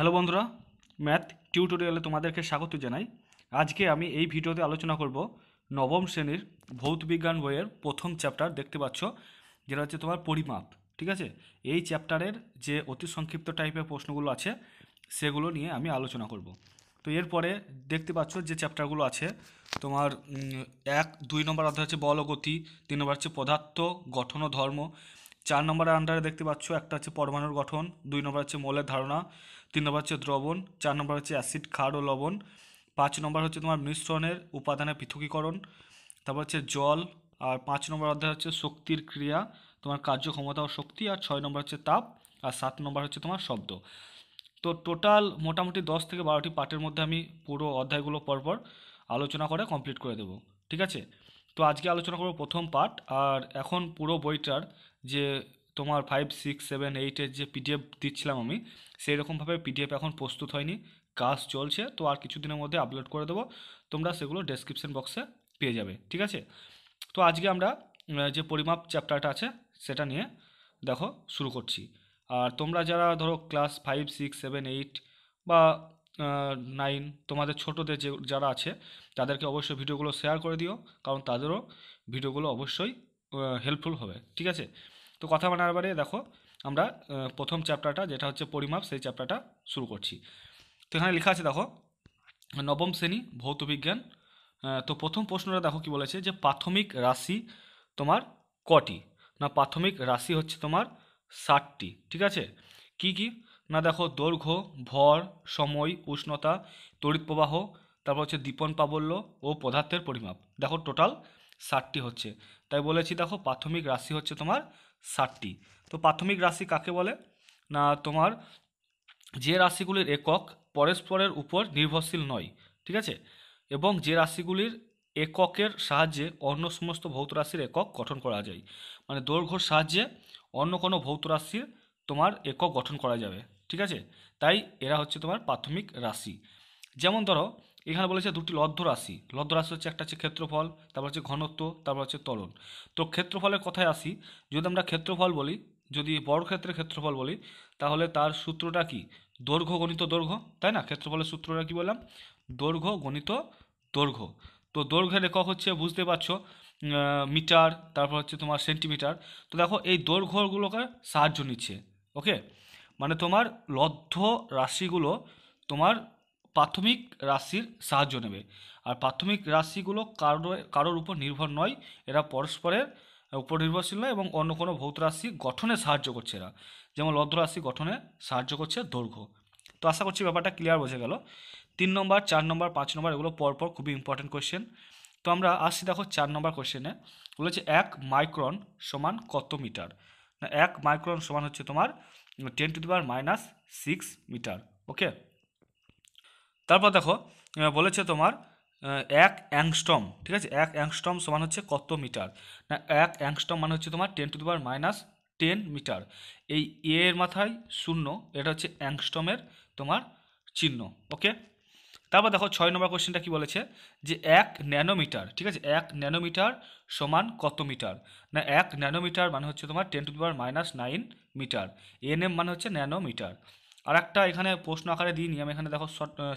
hello বন্ধুরা math টিউটোরিয়ালে তোমাদেরকে স্বাগত জানাই আজকে আমি এই ভিডিওতে আলোচনা করব নবম শ্রেণীর ভৌত বিজ্ঞান বইয়ের প্রথম চ্যাপ্টার দেখতে পাচ্ছ যেটা হচ্ছে তোমার পরিমাপ ঠিক আছে এই চ্যাপ্টারের যে অতি সংক্ষিপ্ত টাইপের প্রশ্নগুলো আছে সেগুলো নিয়ে আমি আলোচনা করব তো এরপরে দেখতে পাচ্ছ যে চ্যাপ্টারগুলো আছে তোমার এক দুই নম্বর অধ্যায় হচ্ছে বল তিন নম্বর হচ্ছে পদার্থ গঠন ও ধর্ম চার নম্বরের আন্ডারে দেখতে পাচ্ছ একটা হচ্ছে পরমাণুর গঠন দুই নম্বর হচ্ছে মলের ধারণা তিন নম্বর হচ্ছে দ্রবণ চার নম্বর হচ্ছে অ্যাসিড ক্ষার ও লবণ পাঁচ নম্বর হচ্ছে তোমার মিশ্রণের উপাদানের পৃথকীকরণ তারপর হচ্ছে জল আর পাঁচ নম্বর অধ্যায় হচ্ছে শক্তির ক্রিয়া তোমার কার্যক্ষমতা ও শক্তি আর ছয় নম্বর হচ্ছে তাপ আর সাত নম্বর হচ্ছে তোমার শব্দ তো টোটাল মোটামুটি দশ থেকে বারোটি পার্টের মধ্যে আমি পুরো অধ্যায়গুলো পরপর আলোচনা করে কমপ্লিট করে দেব ঠিক আছে তো আজকে আলোচনা করব প্রথম পার্ট আর এখন পুরো বইটার যে তোমার ফাইভ সিক্স সেভেন এইটের যে পিডিএফ দিচ্ছিলাম আমি সেই রকমভাবে পিডিএফ এখন প্রস্তুত হয়নি কাজ চলছে তো আর কিছুদিনের মধ্যে আপলোড করে দেবো তোমরা সেগুলো ডেসক্রিপশান বক্সে পেয়ে যাবে ঠিক আছে তো আজকে আমরা যে পরিমাপ চ্যাপ্টারটা আছে সেটা নিয়ে দেখো শুরু করছি আর তোমরা যারা ধরো class five six seven eight বা নাইন তোমাদের ছোটোদের যে যারা আছে তাদেরকে অবশ্যই ভিডিওগুলো শেয়ার করে দিও কারণ তাদেরও ভিডিওগুলো অবশ্যই হেল্পফুল হবে ঠিক আছে তো কথা বানার বারে দেখো আমরা প্রথম চ্যাপ্টারটা যেটা হচ্ছে পরিমাপ সেই চ্যাপ্টারটা শুরু করছি তো এখানে লেখা আছে দেখো নবম শ্রেণী ভৌত বিজ্ঞান তো প্রথম প্রশ্নটা দেখো কি বলেছে যে প্রাথমিক রাশি তোমার কটি না প্রাথমিক রাশি হচ্ছে তোমার ষাটটি ঠিক আছে কি কি না দেখো দৈর্ঘ্য ভর সময় উষ্ণতা তড়িৎ প্রবাহ তারপর হচ্ছে দীপন প্রাবল্য ও পদার্থের পরিমাপ দেখো টোটাল ষাটটি হচ্ছে তাই বলেছি দেখো প্রাথমিক রাশি হচ্ছে তোমার ষাটটি তো প্রাথমিক রাশি কাকে বলে না তোমার যে রাশিগুলির একক পরস্পরের উপর নির্ভরশীল নয় ঠিক আছে এবং যে রাশিগুলির এককের সাহায্যে অন্য সমস্ত ভৌত রাশির একক গঠন করা যায় মানে দৈর্ঘ্যর সাহায্যে অন্য কোনো ভৌত রাশির তোমার একক গঠন করা যাবে ঠিক আছে তাই এরা হচ্ছে তোমার প্রাথমিক রাশি যেমন ধরো এখানে বলেছে দুটি লদ্ধ রাশি লদ্ধ রাশি হচ্ছে একটা হচ্ছে ক্ষেত্রফল তারপর হচ্ছে ঘনত্ব তারপর হচ্ছে তরণ তো ক্ষেত্রফলের কথায় আসি যদি আমরা ক্ষেত্রফল বলি যদি বড় ক্ষেত্রে ক্ষেত্রফল বলি তাহলে তার সূত্রটা কি দৈর্ঘ্য গণিত দৈর্ঘ্য তাই না ক্ষেত্রফলের সূত্রটা কি বললাম দৈর্ঘ্য গণিত দৈর্ঘ্য তো দৈর্ঘ্যের একক হচ্ছে বুঝতে পারছো মিটার তারপর হচ্ছে তোমার সেন্টিমিটার তো দেখো এই দৈর্ঘ্যগুলোকে সাহায্য নিচ্ছে ওকে মানে তোমার লদ্ধ রাশিগুলো তোমার প্রাথমিক রাশির সাহায্য নেবে আর প্রাথমিক রাশিগুলো কারো কারোর উপর নির্ভর নয় এরা পরস্পরের উপর নির্ভরশীল নয় এবং অন্য কোনো ভৌত রাশি গঠনে সাহায্য করছে এরা যেমন লদ্র রাশি গঠনে সাহায্য করছে দৈর্ঘ্য তো আশা করছি ব্যাপারটা ক্লিয়ার বোঝা গেল তিন নম্বর চার নম্বর পাঁচ নম্বর এগুলো পরপর খুবই ইম্পর্টেন্ট কোয়েশ্চেন তো আমরা আসছি দেখো চার নম্বর কোয়েশ্চেনে বলেছে এক মাইক্রন সমান কত মিটার না এক মাইক্রন সমান হচ্ছে তোমার ten to the power minus six metre okay তারপর দেখো বলেছে তোমার এক অ্যাংস্টম ঠিক আছে এক অ্যাংস্টম সমান হচ্ছে কত মিটার না এক অ্যাংস্টম মানে হচ্ছে তোমার ten to the power minus ten metre এই এ এর মাথায় শূন্য এটা হচ্ছে অ্যাংস্টমের তোমার চিহ্ন ওকে তারপর দেখো ছয় নম্বর কোশ্চেনটা কি বলেছে যে এক ন্যানোমিটার ঠিক আছে এক ন্যানোমিটার সমান কত মিটার না এক ন্যানোমিটার মানে হচ্ছে তোমার ten to the power minus nine metre N M মানে হচ্ছে ন্যানোমিটার আর একটা এখানে প্রশ্ন আকারে দিইনি আমি এখানে দেখো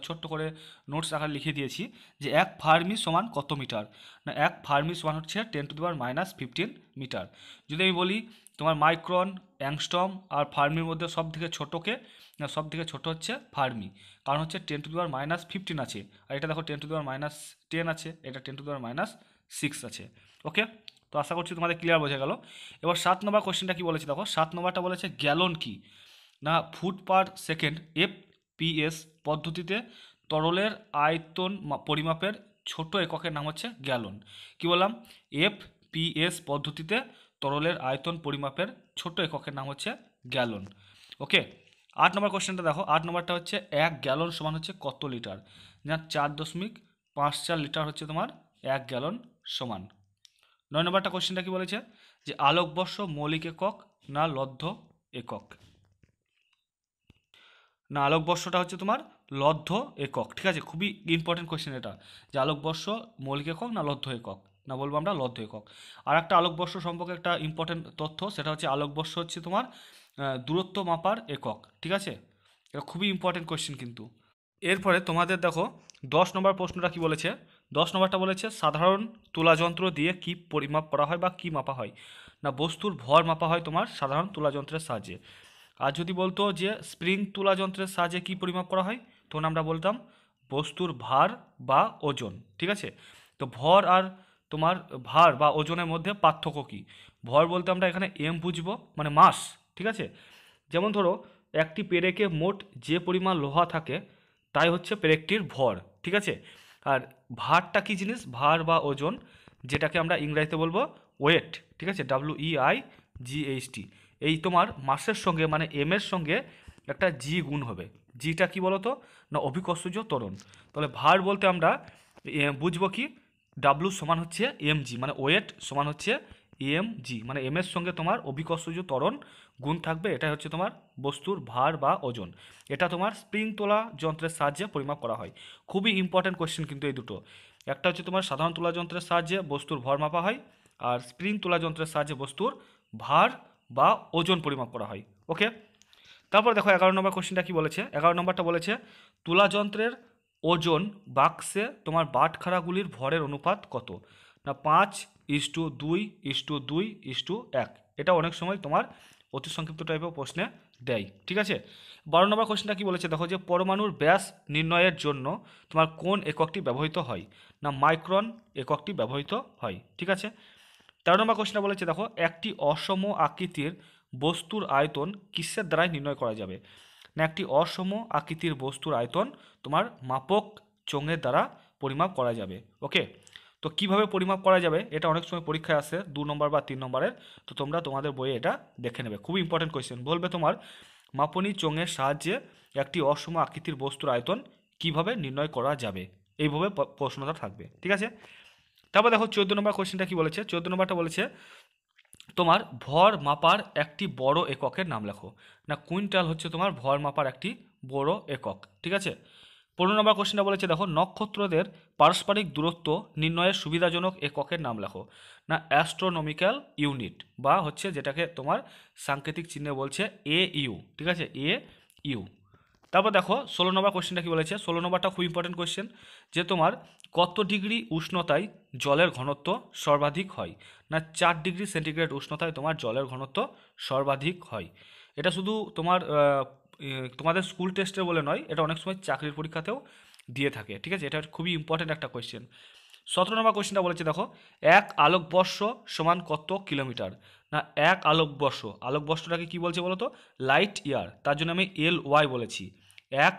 ছোট্ট করে নোটস আকারে লিখে দিয়েছি যে এক ফার্মি সমান কত মিটার না এক ফার্মি সমান হচ্ছে ten to the power minus fifteen metre যদি আমি বলি তোমার মাইক্রন অ্যাংস্টম আর ফার্মির মধ্যে সব থেকে ছোটোকে সব থেকে ছোটো হচ্ছে ফার্মি কারণ হচ্ছে ten to the power minus fifteen আছে আর এটা দেখো ten to the power minus ten আছে এটা ten to the power minus six আছে ওকে তো আশা করছি তোমাদের ক্লিয়ার বোঝা গেল এবার সাত নম্বর কোশ্চেনটা কী বলেছে দেখো সাত নম্বরটা বলেছে গ্যালন কী না ফুট পার সেকেন্ড এফপিএস পদ্ধতিতে তরলের আয়তন পরিমাপের ছোট এককের নাম হচ্ছে গ্যালন কি বললাম এফ পিএস পদ্ধতিতে তরলের আয়তন পরিমাপের ছোট এককের নাম হচ্ছে গ্যালন ওকে আট নম্বর কোশ্চেনটা দেখো আট নম্বরটা হচ্ছে এক গ্যালন সমান হচ্ছে কত লিটার না চার দশমিক পাঁচ চার লিটার হচ্ছে তোমার এক গ্যালন সমান নয় নম্বরটা কোশ্চেনটা কি বলেছে যে আলোকবর্ষ মৌলিক একক না লব্ধ একক না আলোকবর্ষটা হচ্ছে তোমার লব্ধ একক ঠিক আছে খুবই ইম্পর্টেন্ট কোয়েশ্চেন এটা যে আলোকবর্ষ মৌলিক একক না লব্ধ একক না বলবো আমরা লব্ধ একক আর একটা আলোকবর্ষ সম্পর্কে একটা ইম্পর্টেন্ট তথ্য সেটা হচ্ছে আলোকবর্ষ হচ্ছে তোমার দূরত্ব মাপার একক ঠিক আছে এটা খুবই ইম্পর্টেন্ট কোয়েশ্চেন কিন্তু এরপরে তোমাদের দেখো দশ নম্বর প্রশ্নটা কি বলেছে দশ নম্বরটা বলেছে সাধারণ তুলাযন্ত্র দিয়ে কি পরিমাপ করা হয় বা কি মাপা হয় না বস্তুর ভর মাপা হয় তোমার সাধারণ তুলাযন্ত্রের সাহায্যে আর যদি বলতো যে স্প্রিং তুলা যন্ত্রের সাহায্যে কী পরিমাপ করা হয় তখন আমরা বলতাম বস্তুর ভার বা ওজন ঠিক আছে তো ভর আর তোমার ভার বা ওজনের মধ্যে পার্থক্য কী ভর বলতে আমরা এখানে এম বুঝব মানে মাস ঠিক আছে যেমন ধরো একটি পেরেকে মোট যে পরিমাণ লোহা থাকে তাই হচ্ছে পেরেকটির ভর ঠিক আছে আর ভারটা কী জিনিস ভার বা ওজন যেটাকে আমরা ইংরাজিতে বলবো ওয়েট ঠিক আছে ডাব্লু ই আই জি এই তোমার মাসের সঙ্গে মানে এম এর সঙ্গে একটা জি গুণ হবে জিটা কি বলতো না অভিকর্ষজ তরণ তাহলে ভার বলতে আমরা বুঝবো কি ডাব্লু সমান হচ্ছে এম জি মানে ওয়েট সমান হচ্ছে এম জি মানে এম এর সঙ্গে তোমার অভিকর্ষজ তরণ গুণ থাকবে এটা হচ্ছে তোমার বস্তুর ভার বা ওজন এটা তোমার স্প্রিং তোলা যন্ত্রের সাহায্যে পরিমাপ করা হয় খুবই ইম্পর্ট্যান্ট কোয়েশ্চেন কিন্তু এই দুটো একটা হচ্ছে তোমার সাধারণ তোলা যন্ত্রের সাহায্যে বস্তুর ভর মাপা হয় আর স্প্রিং তোলা যন্ত্রের সাহায্যে বস্তুর ভার বা ওজন পরিমাপ করা হয় ওকে তারপর দেখো এগারো নম্বর কোশ্চেনটা কি বলেছে এগারো নম্বরটা বলেছে তুলা যন্ত্রের ওজন বাক্সে তোমার বাটখারাগুলির ভরের অনুপাত কত না পাঁচ ইস টু দুই ইস টু দুই ইস টু এক এটা অনেক সময় তোমার অতি সংক্ষিপ্ত টাইপের প্রশ্নে দেয় ঠিক আছে বারো নম্বর কোশ্চেনটা কী বলেছে দেখো যে পরমাণুর ব্যাস নির্ণয়ের জন্য তোমার কোন এককটি ব্যবহৃত হয় না মাইক্রন এককটি ব্যবহৃত হয় ঠিক আছে তেরো নম্বর কোশ্চেনে বলেছে দেখো একটি অসম আকৃতির বস্তুর আয়তন কিসের দ্বারাই নির্ণয় করা যাবে না একটি অসম আকৃতির বস্তুর আয়তন তোমার মাপক চোঙের দ্বারা পরিমাপ করা যাবে ওকে তো কিভাবে পরিমাপ করা যাবে এটা অনেক সময় পরীক্ষায় আসে দু নম্বর বা তিন নম্বরের তো তোমরা তোমাদের বইয়ে এটা দেখে নেবে খুব ইম্পর্টেন্ট কোয়েশ্চেন বলবে তোমার মাপনি চোঙের সাহায্যে একটি অসম আকৃতির বস্তুর আয়তন কিভাবে নির্ণয় করা যাবে এইভাবে প্রশ্নটা থাকবে ঠিক আছে তারপর দেখো চোদ্দ নম্বর কোয়েশ্চেনটা কী বলেছে চোদ্দ নম্বরটা বলেছে তোমার ভর মাপার একটি বড় এককের নাম লেখো না কুইন্টাল হচ্ছে তোমার ভর মাপার একটি বড় একক ঠিক আছে পনেরো নম্বর কোয়েশ্চেনটা বলেছে দেখো নক্ষত্রদের পারস্পরিক দূরত্ব নির্ণয়ের সুবিধাজনক এককের নাম লেখো না অ্যাস্ট্রোনমিক্যাল ইউনিট বা হচ্ছে যেটাকে তোমার সাংকেতিক চিহ্নে বলছে এ ইউ ঠিক আছে এ ইউ তারপর দেখো ষোলো নম্বর কোয়েশ্চেনটা কী বলেছে ষোলো নম্বরটা খুব ইম্পর্টেন্ট কোশ্চেন যে তোমার কত ডিগ্রি উষ্ণতায় জলের ঘনত্ব সর্বাধিক হয় না চার ডিগ্রি সেন্টিগ্রেড উষ্ণতায় তোমার জলের ঘনত্ব সর্বাধিক হয় এটা শুধু তোমার তোমাদের স্কুল টেস্টে বলে নয় এটা অনেক সময় চাকরির পরীক্ষাতেও দিয়ে থাকে ঠিক আছে এটা খুবই ইম্পর্টেন্ট একটা কোয়েশ্চেন সতেরো নম্বর কোয়েশ্চেনটা বলেছে দেখো এক আলোকবর্ষ সমান কত কিলোমিটার না এক আলোকবর্ষ আলোকবর্ষটাকে কি বলছে বলো তো লাইট ইয়ার তার জন্য আমি এল ওয়াই বলেছি এক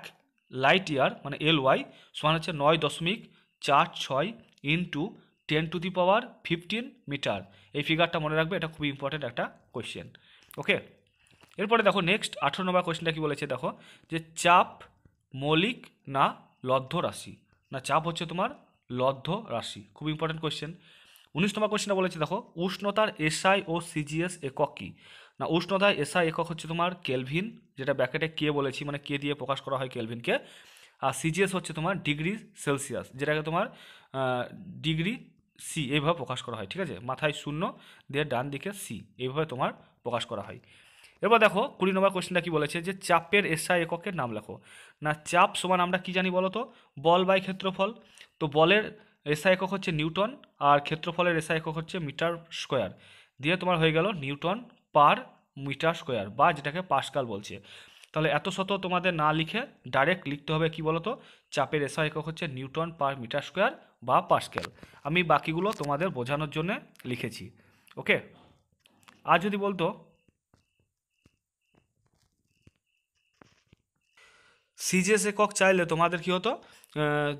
লাইট ইয়ার মানে এল ওয়াই সমান হচ্ছে নয় দশমিক চার ছয় into ten to the power fifteen metre এই ফিগারটা মনে রাখবে এটা খুবই ইম্পর্ট্যান্ট একটা কোয়েশ্চেন ওকে এরপরে দেখো নেক্সট আঠেরো নম্বর কোয়েশ্চেনটা কী বলেছে দেখো যে চাপ মৌলিক না লব্ধ রাশি না চাপ হচ্ছে তোমার লব্ধ রাশি খুব ইম্পর্টেন্ট কোয়েশ্চেন উনিশ নম্বর কোয়েশ্চেনটা বলেছে দেখো উষ্ণতার এসআই ও সিজিএস একক কী না উষ্ণতায় এসআই একক হচ্ছে তোমার কেলভিন যেটা ব্র্যাকেটে কে বলেছি মানে কে দিয়ে প্রকাশ করা হয় কেলভিনকে আর সিজিএস হচ্ছে তোমার ডিগ্রি সেলসিয়াস যেটাকে তোমার ডিগ্রি সি এইভাবে প্রকাশ করা হয় ঠিক আছে মাথায় শূন্য দিয়ে ডান দিকে সি এইভাবে তোমার প্রকাশ করা হয় এবার দেখো কুড়ি নম্বর কোশ্চেনটা কি বলেছে যে চাপের এসআই এককের নাম লেখো না চাপ সমান আমরা কি জানি বলো তো বল বাই ক্ষেত্রফল তো বলের এসআই একক হচ্ছে নিউটন আর ক্ষেত্রফলের এসআই একক হচ্ছে মিটার স্কোয়ার দিয়ে তোমার হয়ে গেল নিউটন পার মিটার স্কোয়ার বা যেটাকে পাশকাল বলছে তাহলে এত শত তোমাদের না লিখে ডাইরেক্ট লিখতে হবে কি বলতো চাপের এসা একক হচ্ছে নিউটন পার মিটার স্কোয়ার বা পাসকেল আমি বাকিগুলো তোমাদের বোঝানোর জন্য লিখেছি ওকে আর যদি বলতো সিজিএস একক চাইলে তোমাদের কি হতো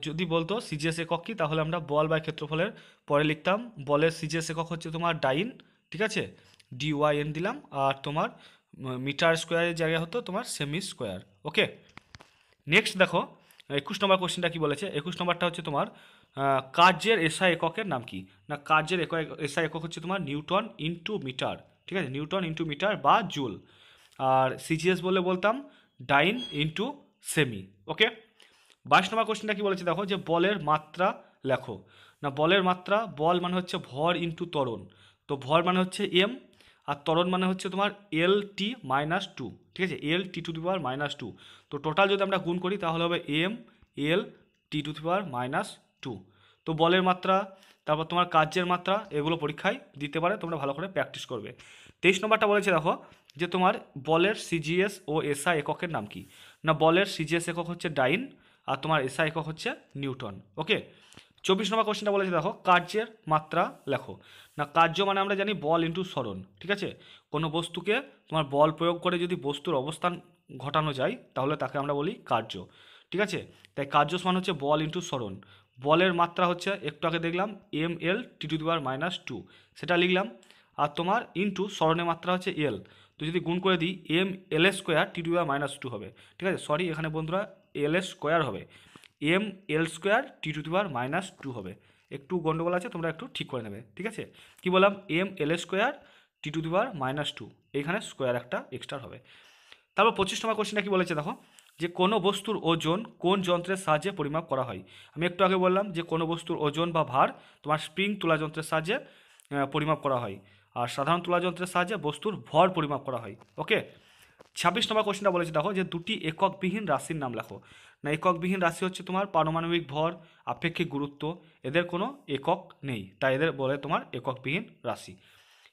যদি বলতো সিজিএস একক কি তাহলে আমরা বল বা ক্ষেত্রফলের পরে লিখতাম বলের সিজিএস একক হচ্ছে তোমার ডাইন ঠিক আছে ডিওয়াইএন দিলাম আর তোমার মিটার স্কোয়ারের জায়গায় হতো তোমার সেমি স্কোয়ার ওকে নেক্সট দেখো একুশ নম্বর কোশ্চেনটা কি বলেছে একুশ নম্বরটা হচ্ছে তোমার কার্যের এসআই এককের নাম কি না কার্যের এসআই একক হচ্ছে তোমার নিউটন ইনটু মিটার ঠিক আছে নিউটন ইনটু মিটার বা জুল আর সিজিএস বলে বলতাম ডাইন ইনটু সেমি ওকে বাইশ নম্বর কোশ্চেনটা কি বলেছে দেখো যে বলের মাত্রা লেখো না বলের মাত্রা বল মানে হচ্ছে ভর ইনটু তরণ তো ভর মানে হচ্ছে এম আর ত্বরণ মানে হচ্ছে তোমার এল টি মাইনাস টু ঠিক আছে L T to the power minus two তো টোটাল যদি আমরা গুণ করি তাহলে হবে M L T to the power minus two তো বলের মাত্রা তারপর তোমার কার্যের মাত্রা এগুলো পরীক্ষায় দিতে পারে তোমরা ভালো করে প্র্যাকটিস করবে তেইশ নম্বরটা বলেছে দেখো যে তোমার বলের সিজিএস ও এসআই এককের নাম কি না বলের সিজিএস একক হচ্ছে ডাইন আর তোমার এসআই একক হচ্ছে নিউটন ওকে চব্বিশ নম্বর কোশ্চেনটা বলেছে দেখো কার্যের মাত্রা লেখো না কার্য মানে আমরা জানি বল ইন্টু স্মরণ ঠিক আছে কোনো বস্তুকে তোমার বল প্রয়োগ করে যদি বস্তুর অবস্থান ঘটানো যায় তাহলে তাকে আমরা বলি কার্য ঠিক আছে তাই কার্য সমান হচ্ছে বল ইন্টু স্মরণ বলের মাত্রা হচ্ছে একটু আগে দেখলাম M L T to the minus two সেটা লিখলাম আর তোমার ইন্টু স্মরণের মাত্রা হচ্ছে এল তো যদি গুণ করে দিই এম এল এ square T to the power minus two হবে ঠিক আছে সরি এখানে বন্ধুরা এল স্কোয়ার হবে M L square T to the power minus two হবে একটু গন্ডগোল আছে তোমরা একটু ঠিক করে নেবে ঠিক আছে কি বললাম M L square T to the power minus two এইখানে স্কোয়ার একটা এক্সট্রা হবে তারপর পঁচিশ নম্বর কোশ্চেনটা কি বলেছে দেখো যে কোনো বস্তুর ওজন কোন যন্ত্রের সাহায্যে পরিমাপ করা হয় আমি একটু আগে বললাম যে কোনো বস্তুর ওজন বা ভার তোমার স্প্রিং তোলা যন্ত্রের সাহায্যে পরিমাপ করা হয় আর সাধারণ তোলা যন্ত্রের সাহায্যে বস্তুর ভর পরিমাপ করা হয় ওকে ছাব্বিশ নম্বর কোশ্চেনটা বলেছে দেখো যে দুটি এককবিহীন রাশির নাম লেখো না এককবিহীন রাশি হচ্ছে তোমার পারমাণবিক ভর আপেক্ষিক গুরুত্ব এদের কোনো একক নেই তাই এদের বলে তোমার এককবিহীন রাশি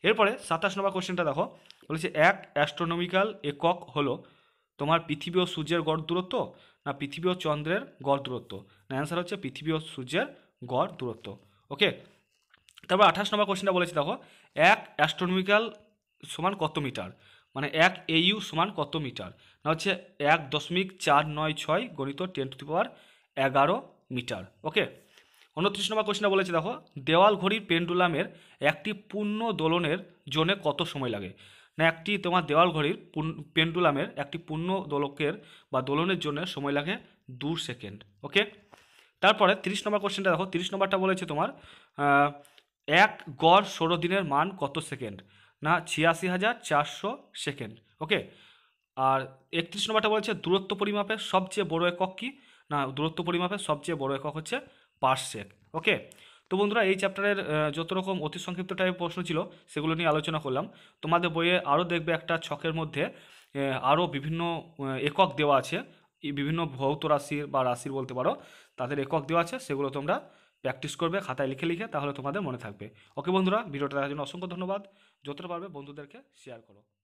এরপরে সাতাশ নম্বর কোশ্চেনটা দেখো বলেছে এক অ্যাস্ট্রোনমিক্যাল একক হলো তোমার পৃথিবী ও সূর্যের গড় দূরত্ব না পৃথিবী ও চন্দ্রের গড় দূরত্ব না অ্যান্সার হচ্ছে পৃথিবী ও সূর্যের গড় দূরত্ব ওকে তারপর আঠাশ নম্বর কোশ্চেনটা বলেছি দেখো এক অ্যাস্ট্রোনমিক্যাল সমান কত মিটার মানে এক এইউ সমান কত মিটার না হচ্ছে এক দশমিক চার নয় ছয় গণিত টেন টু দি পাওয়ার এগারো মিটার ওকে উনত্রিশ নম্বর কোশ্চেনটা বলেছে দেখো দেওয়াল ঘড়ির পেন্ডুলামের একটি পূর্ণ দোলনের জোনে কত সময় লাগে না একটি তোমার দেওয়াল ঘড়ির পেন্ডুলামের একটি পূর্ণ দোলকের বা দোলনের জন্য সময় লাগে দু সেকেন্ড ওকে তারপরে তিরিশ নম্বর কোশ্চেনটা দেখো তিরিশ নম্বরটা বলেছে তোমার এক গড় ষোলো দিনের মান কত সেকেন্ড না ছিয়াশি হাজার চারশো সেকেন্ড ওকে আর একত্রিশ নম্বরটা বলছে দূরত্ব পরিমাপের সবচেয়ে বড় একক কী না দূরত্ব পরিমাপের সবচেয়ে বড় একক হচ্ছে পার্সেক ওকে তো বন্ধুরা এই চ্যাপ্টারের যত রকম অতি সংক্ষিপ্ত টাইপের প্রশ্ন ছিল সেগুলো নিয়ে আলোচনা করলাম তোমাদের বইয়ে আরও দেখবে একটা ছকের মধ্যে আরও বিভিন্ন একক দেওয়া আছে বিভিন্ন ভৌত রাশির বা রাশির বলতে পারো তাদের একক দেওয়া আছে সেগুলো তোমরা প্র্যাকটিস করবে খাতায় লিখে লিখে তাহলে তোমাদের মনে থাকবে ওকে বন্ধুরা ভিডিওটা দেখার জন্য অসংখ্য ধন্যবাদ যতটা পারবে বন্ধুদেরকে শেয়ার করো